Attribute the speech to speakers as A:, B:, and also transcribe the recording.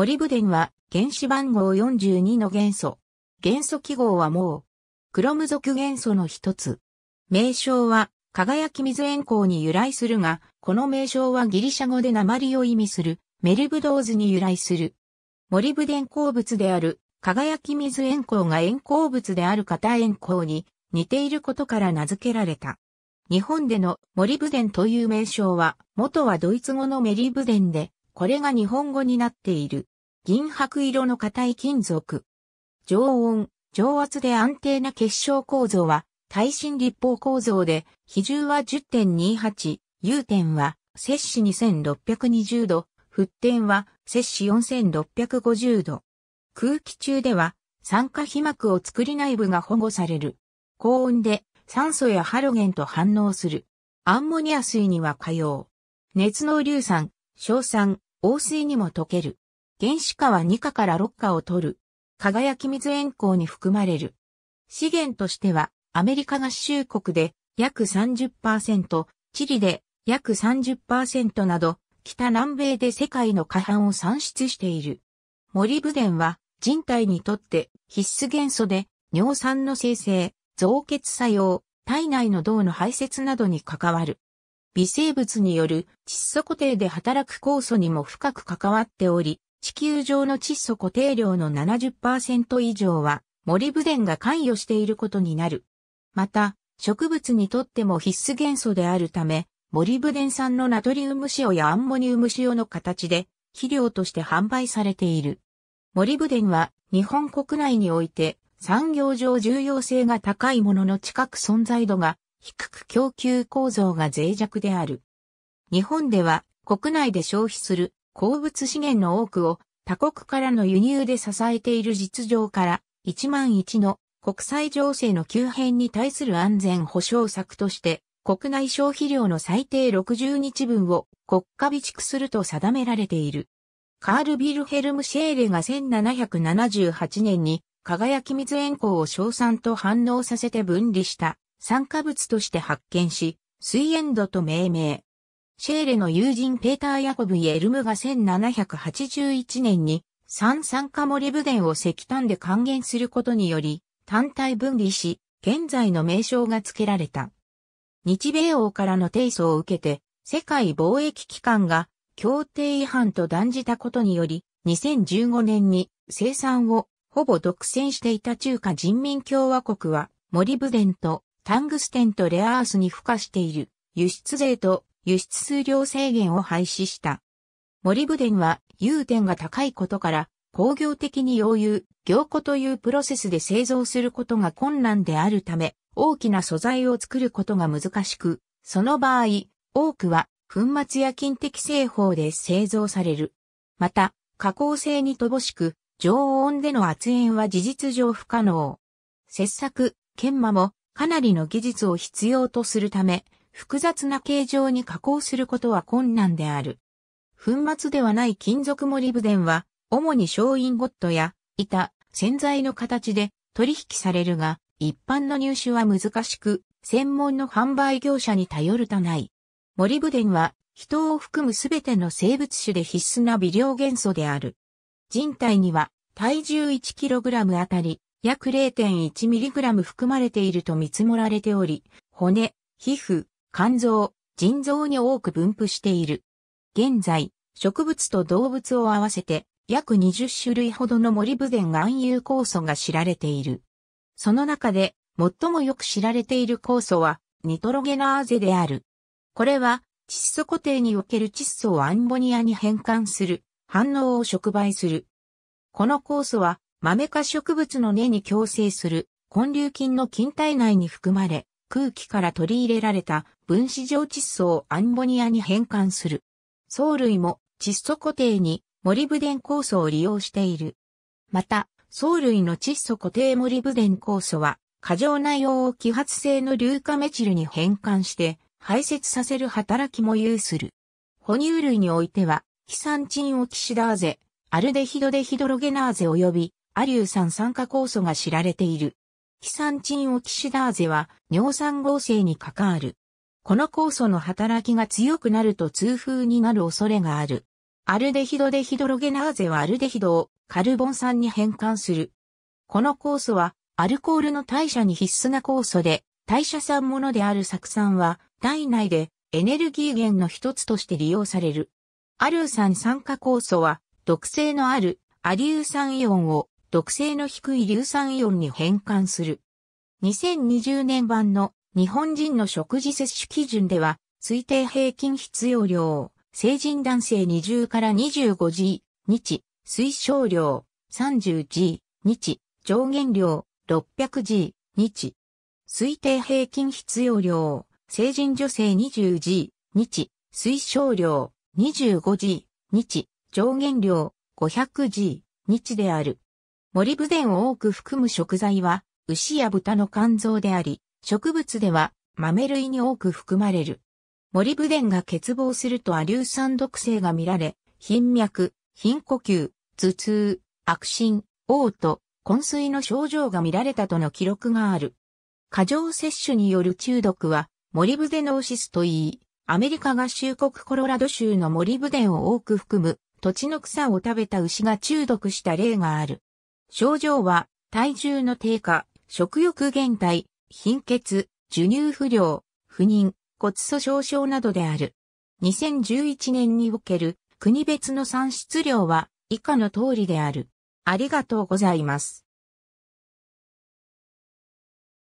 A: モリブデンは原子番号42の元素。元素記号はもう、クロム属元素の一つ。名称は、輝き水塩鉱に由来するが、この名称はギリシャ語で鉛を意味する、メルブドーズに由来する。モリブデン鉱物である、輝き水塩鉱が塩鉱物である型塩鉱に似ていることから名付けられた。日本でのモリブデンという名称は、元はドイツ語のメリブデンで、これが日本語になっている。銀白色の硬い金属。常温、常圧で安定な結晶構造は、耐震立方構造で、比重は10.28、融点は、摂氏2620度、沸点は、摂氏4650度。空気中では、酸化皮膜を作り内部が保護される。高温で、酸素やハロゲンと反応する。アンモニア水には可用。熱の硫酸、硝酸、黄水にも溶ける。原子化は2価から6価を取る。輝き水塩光に含まれる。資源としては、アメリカ合衆国で約30%、チリで約30%など、北南米で世界の過半を産出している。モリブデンは人体にとって必須元素で尿酸の生成、増血作用、体内の銅の排泄などに関わる。微生物による窒素固定で働く酵素にも深く関わっており、地球上の窒素固定量の70%以上は森部電が関与していることになる。また、植物にとっても必須元素であるため、森部電産のナトリウム塩やアンモニウム塩の形で肥料として販売されている。森部電は日本国内において産業上重要性が高いものの近く存在度が低く供給構造が脆弱である。日本では国内で消費する鉱物資源の多くを他国からの輸入で支えている実情から一万一の国際情勢の急変に対する安全保障策として国内消費量の最低60日分を国家備蓄すると定められている。カール・ビルヘルム・シェーレが1778年に輝き水塩鉱を硝酸と反応させて分離した酸化物として発見し、水塩土と命名。シェーレの友人ペーター・ヤコブ・イエルムが1781年に三酸化モレブデンを石炭で還元することにより単体分離し、現在の名称が付けられた。日米王からの提訴を受けて、世界貿易機関が協定違反と断じたことにより、2015年に生産をほぼ独占していた中華人民共和国は、モリブデンとタングステンとレアアースに付加している輸出税と輸出数量制限を廃止した。森デ電は融点が高いことから工業的に溶融、凝固というプロセスで製造することが困難であるため、大きな素材を作ることが難しく、その場合、多くは粉末や金的製法で製造される。また、加工性に乏しく、常温での圧煙は事実上不可能。切削、研磨もかなりの技術を必要とするため、複雑な形状に加工することは困難である。粉末ではない金属モリブデンは、主に商品ゴットや板、洗剤の形で取引されるが、一般の入手は難しく、専門の販売業者に頼るとない。モリブデンは、人を含むすべての生物種で必須な微量元素である。人体には、体重 1kg あたり、約 0.1mg 含まれていると見積もられており、骨、皮膚、肝臓、腎臓に多く分布している。現在、植物と動物を合わせて約20種類ほどのモリブデン含有酵素が知られている。その中で最もよく知られている酵素はニトロゲナーゼである。これは窒素固定における窒素をアンモニアに変換する反応を触媒する。この酵素は豆科植物の根に共生する根粒菌の菌体内に含まれ空気から取り入れられた分子上窒素をアンモニアに変換する。藻類も窒素固定にモリブデン酵素を利用している。また、藻類の窒素固定モリブデン酵素は、過剰な容を揮発性の硫化メチルに変換して排泄させる働きも有する。哺乳類においては、キサンチンオキシダーゼ、アルデヒドデヒドロゲナーゼ及びアリュー酸酸化酵素が知られている。キサンチンオキシダーゼは尿酸合成に関わる。この酵素の働きが強くなると痛風になる恐れがある。アルデヒドデヒドロゲナーゼはアルデヒドをカルボン酸に変換する。この酵素はアルコールの代謝に必須な酵素で、代謝産ものである酢酸は体内でエネルギー源の一つとして利用される。アル酸酸化酵素は毒性のあるアリウ酸イオンを毒性の低い硫酸イオンに変換する。2020年版の日本人の食事摂取基準では、推定平均必要量、成人男性20から25 g 日、推奨量、30 g 日、上限量、600 g 日。推定平均必要量、成人女性 20G、日、推奨量、25G、日、上限量、500G、日である。森部伝を多く含む食材は、牛や豚の肝臓であり、植物では豆類に多く含まれる。森ブデンが欠乏するとアリュー酸毒性が見られ、頻脈、貧呼吸、頭痛、悪心、嘔吐、昏睡の症状が見られたとの記録がある。過剰摂取による中毒は、モリブデノーシスといい、アメリカ合衆国コロラド州のモリブデンを多く含む土地の草を食べた牛が中毒した例がある。症状は体重の低下、食欲減退、貧血、授乳不良、不妊、骨粗鬆症などである。2011年における国別の産出量は以下の通りである。ありがとうございます。